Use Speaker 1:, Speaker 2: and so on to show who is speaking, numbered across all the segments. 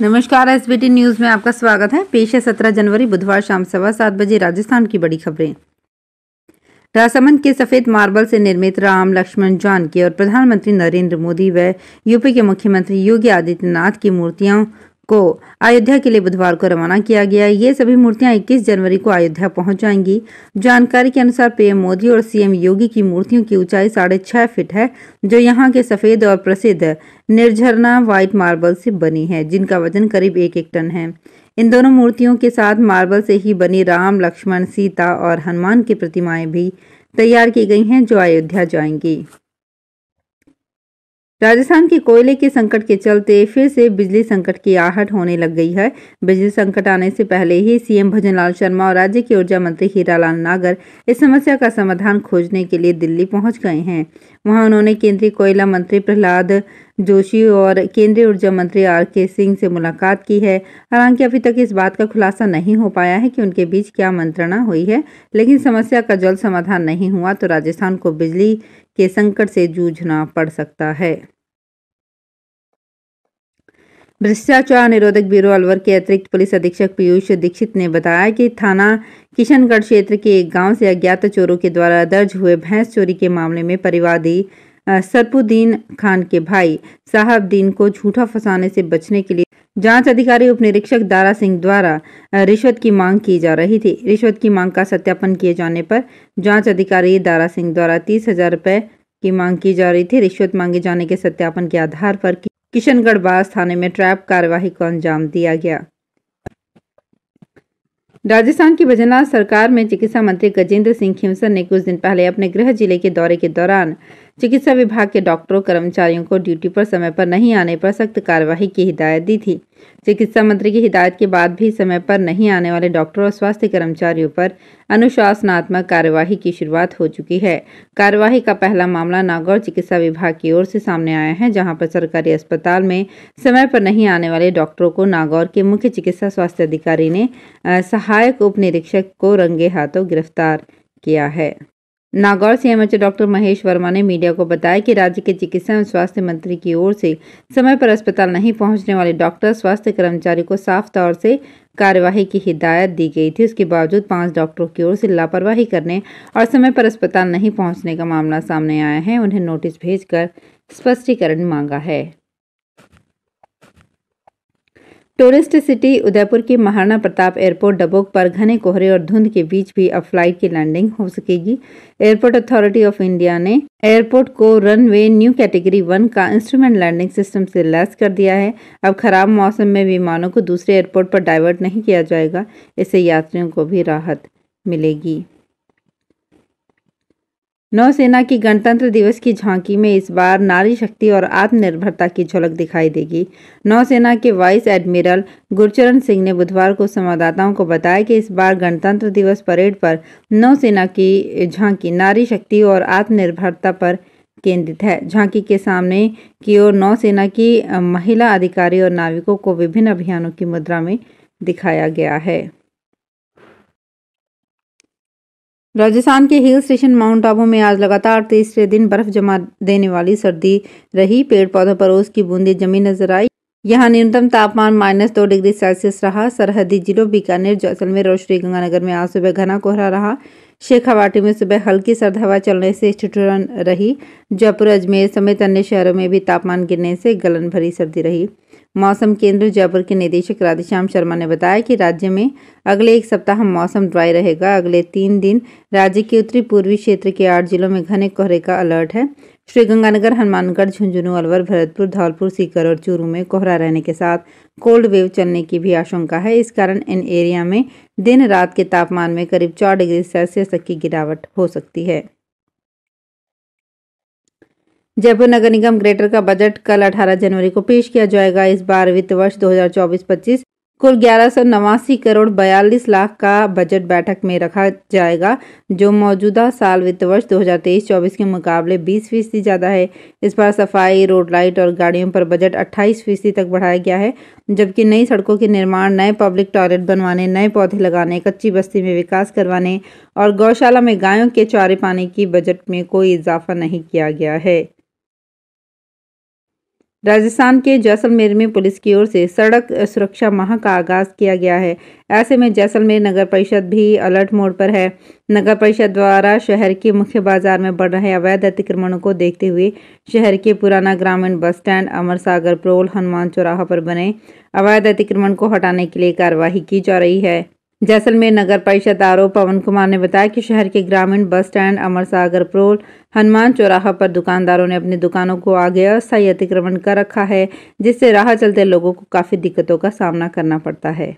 Speaker 1: नमस्कार S B news में आपका स्वागत है पेश है सत्रह जनवरी बुधवार शाम सवा सात बजे राजस्थान की बड़ी खबरें राजसमंद के सफ़ेद मार्बल से निर्मित राम लक्ष्मण जान की और प्रधानमंत्री नरेंद्र मोदी व यूपी के मुख्यमंत्री योगी आदित्यनाथ की मूर्तियां को अयोध्या के लिए बुधवार को रवाना किया गया ये सभी मूर्तियां 21 जनवरी को अयोध्या पहुंच जाएंगी जानकारी के अनुसार पीएम मोदी और सीएम योगी की मूर्तियों की ऊंचाई साढ़े छह फीट है जो यहाँ के सफेद और प्रसिद्ध निर्झरना व्हाइट मार्बल से बनी है जिनका वजन करीब एक एक टन है इन दोनों मूर्तियों के साथ मार्बल से ही बनी राम लक्ष्मण सीता और हनुमान की प्रतिमाएं भी तैयार की गई हैं जो अयोध्या जाएंगी राजस्थान के कोयले के संकट के चलते फिर से बिजली संकट की आहट होने लग गई है बिजली संकट आने से पहले ही सीएम भजनलाल शर्मा और राज्य के ऊर्जा मंत्री हीरालाल नागर इस समस्या का समाधान खोजने के लिए दिल्ली पहुंच गए हैं वहां उन्होंने केंद्रीय कोयला मंत्री प्रहलाद जोशी और केंद्रीय ऊर्जा मंत्री आर के सिंह से मुलाकात की है हालांकि अभी तक इस बात का खुलासा नहीं हो पाया है कि उनके बीच क्या मंत्रणा हुई है लेकिन समस्या का जल्द समाधान नहीं हुआ तो राजस्थान को बिजली के संकट से जूझना पड़ सकता है भ्रष्टाचार निरोधक ब्यूरो अलवर के अतिरिक्त पुलिस अधीक्षक पीयूष दीक्षित ने बताया कि थाना किशनगढ़ क्षेत्र के एक गांव से अज्ञात चोरों के द्वारा दर्ज हुए भैंस चोरी के मामले में परिवादी सरपुद्दीन खान के भाई साहबद्दीन को झूठा फंसाने से बचने के लिए जांच अधिकारी उप निरीक्षक दारा सिंह द्वारा रिश्वत की मांग की जा रही थी रिश्वत की मांग का सत्यापन किए जाने पर जांच अधिकारी दारा सिंह द्वारा तीस हजार रुपए की मांग की जा रही थी रिश्वत मांगे जाने के सत्यापन के आधार पर किशनगढ़ बास थाने में ट्रैप कार्यवाही को अंजाम दिया गया राजस्थान की भजनलाल सरकार में चिकित्सा मंत्री गजेंद्र सिंह खिमसर ने कुछ दिन पहले अपने गृह जिले के दौरे के दौरान चिकित्सा विभाग के डॉक्टरों कर्मचारियों को ड्यूटी पर समय पर नहीं आने पर सख्त कार्यवाही की हिदायत दी थी चिकित्सा मंत्री की हिदायत के बाद भी समय पर नहीं आने वाले डॉक्टरों और स्वास्थ्य कर्मचारियों पर अनुशासनात्मक कार्यवाही की शुरुआत हो चुकी है कार्यवाही का पहला मामला नागौर चिकित्सा विभाग की ओर से सामने आया है जहां पर सरकारी अस्पताल में समय पर नहीं आने वाले डॉक्टरों को नागौर के मुख्य चिकित्सा स्वास्थ्य अधिकारी ने सहायक उप निरीक्षक को रंगे हाथों गिरफ्तार किया है नागौर से डॉक्टर महेश वर्मा ने मीडिया को बताया कि राज्य के चिकित्सा एवं स्वास्थ्य मंत्री की ओर से समय पर अस्पताल नहीं पहुंचने वाले डॉक्टर स्वास्थ्य कर्मचारी को साफ तौर से कार्यवाही की हिदायत दी गई थी उसके बावजूद पांच डॉक्टरों की ओर से लापरवाही करने और समय पर अस्पताल नहीं पहुँचने का मामला सामने आया है उन्हें नोटिस भेजकर स्पष्टीकरण मांगा है टूरिस्ट सिटी उदयपुर के महाराणा प्रताप एयरपोर्ट डबोक पर घने कोहरे और धुंध के बीच भी अब फ्लाइट की लैंडिंग हो सकेगी एयरपोर्ट अथॉरिटी ऑफ इंडिया ने एयरपोर्ट को रनवे न्यू कैटेगरी वन का इंस्ट्रूमेंट लैंडिंग सिस्टम से लैस कर दिया है अब खराब मौसम में विमानों को दूसरे एयरपोर्ट पर डाइवर्ट नहीं किया जाएगा इससे यात्रियों को भी राहत मिलेगी नौसेना की गणतंत्र दिवस की झांकी में इस बार नारी शक्ति और आत्मनिर्भरता की झलक दिखाई देगी नौसेना के वाइस एडमिरल गुरचरण सिंह ने बुधवार को संवाददाताओं को बताया कि इस बार गणतंत्र दिवस परेड पर नौसेना की झांकी नारी शक्ति और आत्मनिर्भरता पर केंद्रित है झांकी के सामने की ओर नौसेना की महिला अधिकारी और नाविकों को विभिन्न अभियानों की मुद्रा में दिखाया गया है राजस्थान के हिल स्टेशन माउंट आबू में आज लगातार तीसरे दिन बर्फ जमा देने वाली सर्दी रही पेड़ पौधों पर उसकी बूंदी जमी नजर आई यहां न्यूनतम तापमान माइनस दो डिग्री सेल्सियस रहा सरहदी जिलों बीकानेर जैसलमेर और श्रीगंगानगर में आज सुबह घना कोहरा रहा शेखावाटी में सुबह हल्की सर्द हवा चलने से ठिठुरन रही जयपुर अजमेर समेत अन्य शहरों में भी तापमान गिरने से गलन भरी सर्दी रही मौसम केंद्र जयपुर के निदेशक राधेश्याम शर्मा ने बताया कि राज्य में अगले एक सप्ताह मौसम ड्राई रहेगा अगले तीन दिन राज्य के उत्तरी पूर्वी क्षेत्र के आठ जिलों में घने कोहरे का अलर्ट है श्रीगंगानगर हनुमानगढ़ झुंझुनू अलवर भरतपुर धौलपुर सीकर और चूरू में कोहरा रहने के साथ कोल्ड वेव चलने की भी आशंका है इस कारण इन एरिया में दिन रात के तापमान में करीब चार डिग्री सेल्सियस तक की गिरावट हो सकती है जयपुर नगर निगम ग्रेटर का बजट कल 18 जनवरी को पेश किया जाएगा इस बार वित्त वर्ष 2024-25 कुल ग्यारह सौ नवासी करोड़ बयालीस लाख का बजट बैठक में रखा जाएगा जो मौजूदा साल वित्त वर्ष 2023-24 के मुकाबले 20 फीसदी ज़्यादा है इस बार सफाई रोड लाइट और गाड़ियों पर बजट 28 फीसदी तक बढ़ाया गया है जबकि नई सड़कों के निर्माण नए पब्लिक टॉयलेट बनवाने नए पौधे लगाने कच्ची बस्ती में विकास करवाने और गौशाला में गायों के चारे पाने की बजट में कोई इजाफा नहीं किया गया है राजस्थान के जैसलमेर में पुलिस की ओर से सड़क सुरक्षा माह का आगाज किया गया है ऐसे में जैसलमेर नगर परिषद भी अलर्ट मोड पर है नगर परिषद द्वारा शहर के मुख्य बाजार में बढ़ रहे अवैध अतिक्रमणों को देखते हुए शहर के पुराना ग्रामीण बस स्टैंड अमर सागर प्रोल हनुमान चौराहा पर बने अवैध अतिक्रमण को हटाने के लिए कार्यवाही की जा रही है जैसलमेर नगर परिषद आर पवन कुमार ने बताया कि शहर के ग्रामीण बस स्टैंड अमर सागर प्रोल हनुमान चौराहा पर दुकानदारों ने अपनी दुकानों को आगे अस्थायी अतिक्रमण कर रखा है जिससे राह चलते लोगों को काफ़ी दिक्कतों का सामना करना पड़ता है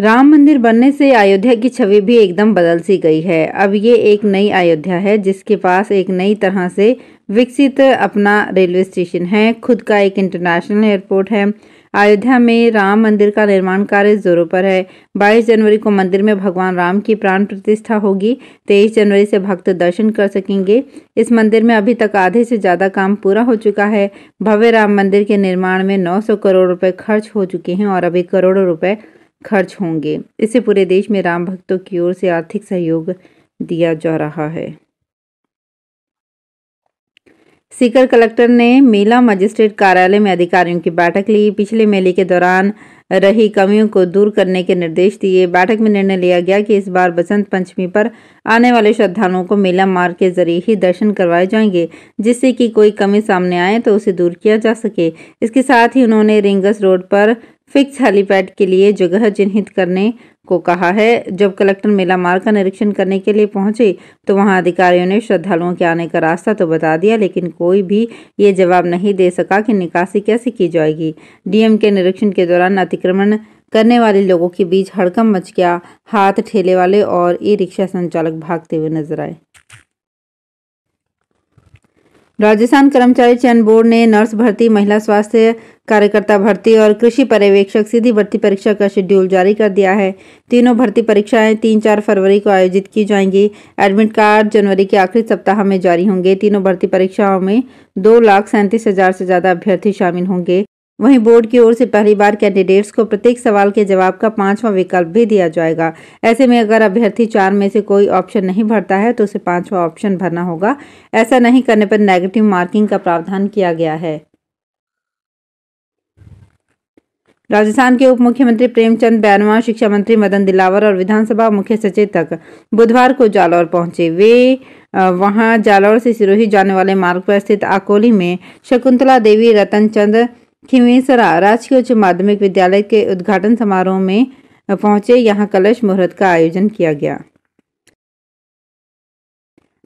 Speaker 1: राम मंदिर बनने से अयोध्या की छवि भी एकदम बदल सी गई है अब ये एक नई अयोध्या है जिसके पास एक नई तरह से विकसित अपना रेलवे स्टेशन है खुद का एक इंटरनेशनल एयरपोर्ट है अयोध्या में राम मंदिर का निर्माण कार्य जोरों पर है 22 जनवरी को मंदिर में भगवान राम की प्राण प्रतिष्ठा होगी 23 जनवरी से भक्त दर्शन कर सकेंगे इस मंदिर में अभी तक आधे से ज़्यादा काम पूरा हो चुका है भव्य राम मंदिर के निर्माण में 900 करोड़ रुपए खर्च हो चुके हैं और अभी करोड़ों रुपए खर्च होंगे इससे पूरे देश में राम भक्तों की ओर से आर्थिक सहयोग दिया जा रहा है सीकर कलेक्टर ने मेला मजिस्ट्रेट कार्यालय में अधिकारियों की बैठक ली पिछले मेले के दौरान रही कमियों को दूर करने के निर्देश दिए बैठक में निर्णय लिया गया कि इस बार बसंत पंचमी पर आने वाले श्रद्धालुओं को मेला मार्ग के जरिए ही दर्शन करवाए जाएंगे जिससे कि कोई कमी सामने आए तो उसे दूर किया जा सके इसके साथ ही उन्होंने रिंगस रोड पर फिक्स हेलीपैड के लिए जगह चिन्हित करने को कहा है जब कलेक्टर मेला मार्ग का निरीक्षण करने के लिए पहुंचे तो वहां अधिकारियों ने श्रद्धालुओं के आने का रास्ता तो बता दिया लेकिन कोई भी ये जवाब नहीं दे सका कि निकासी कैसे की जाएगी डीएम के निरीक्षण के दौरान अतिक्रमण करने वाले लोगों के बीच हड़कम मच गया हाथ ठेले वाले और ई रिक्शा संचालक भागते हुए नजर आए राजस्थान कर्मचारी चयन बोर्ड ने नर्स भर्ती महिला स्वास्थ्य कार्यकर्ता भर्ती और कृषि पर्यवेक्षक सीधी भर्ती परीक्षा का शेड्यूल जारी कर दिया है तीनों भर्ती परीक्षाएं तीन चार फरवरी को आयोजित की जाएंगी एडमिट कार्ड जनवरी के आखिरी सप्ताह में जारी होंगे तीनों भर्ती परीक्षाओं में दो लाख सैंतीस हजार से ज्यादा अभ्यर्थी शामिल होंगे वहीं बोर्ड की ओर से पहली बार कैंडिडेट्स को प्रत्येक सवाल के जवाब का पांचवा विकल्प भी दिया जाएगा ऐसे में अगर अभ्यर्थी चार में से कोई ऑप्शन नहीं भरता है तो उसे पांचवा ऑप्शन भरना होगा ऐसा नहीं करने पर नेगेटिव मार्किंग का प्रावधान किया गया है राजस्थान के उप मुख्यमंत्री प्रेमचंद बैनवा शिक्षा मंत्री मदन दिलावर और विधानसभा मुख्य सचेतक बुधवार को जालौर पहुंचे वे वहां जालौर से सिरोही जाने वाले मार्ग पर स्थित आकोली में शकुंतला देवी रतन चंद खिमेसरा राजकीय उच्च माध्यमिक विद्यालय के उद्घाटन समारोह में पहुंचे यहां कलश मुहूर्त का आयोजन किया गया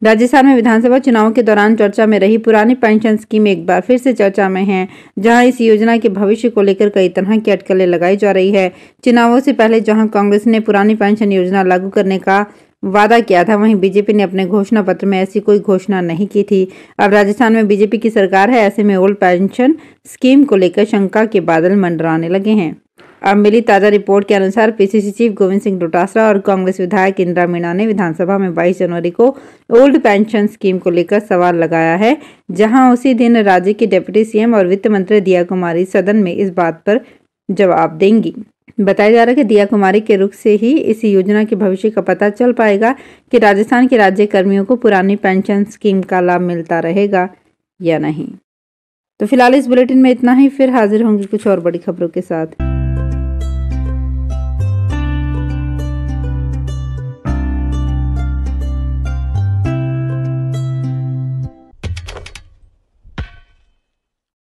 Speaker 1: राजस्थान में विधानसभा चुनाव के दौरान चर्चा में रही पुरानी पेंशन स्कीम एक बार फिर से चर्चा में है जहां इस योजना के भविष्य को लेकर कई तरह की अटकलें लगाई जा रही है चुनावों से पहले जहां कांग्रेस ने पुरानी पेंशन योजना लागू करने का वादा किया था वहीं बीजेपी ने अपने घोषणा पत्र में ऐसी कोई घोषणा नहीं की थी अब राजस्थान में बीजेपी की सरकार है ऐसे में ओल्ड पेंशन स्कीम को लेकर शंका के बादल मंडराने लगे हैं अब मिली ताज़ा रिपोर्ट के अनुसार पीसीसी चीफ गोविंद सिंह डोटासरा और कांग्रेस विधायक इंदिरा मीणा ने विधानसभा में 22 जनवरी को ओल्ड पेंशन स्कीम को लेकर सवाल लगाया है जहां उसी दिन राज्य की डिप्टी सीएम और वित्त मंत्री दिया कुमारी सदन में इस बात पर जवाब देंगी बताया जा रहा है कि दिया कुमारी के रुख से ही इस योजना के भविष्य का पता चल पाएगा कि राजस्थान के राज्य कर्मियों को पुरानी पेंशन स्कीम का लाभ मिलता रहेगा या नहीं तो फिलहाल इस बुलेटिन में इतना ही फिर हाजिर होंगे कुछ और बड़ी खबरों के साथ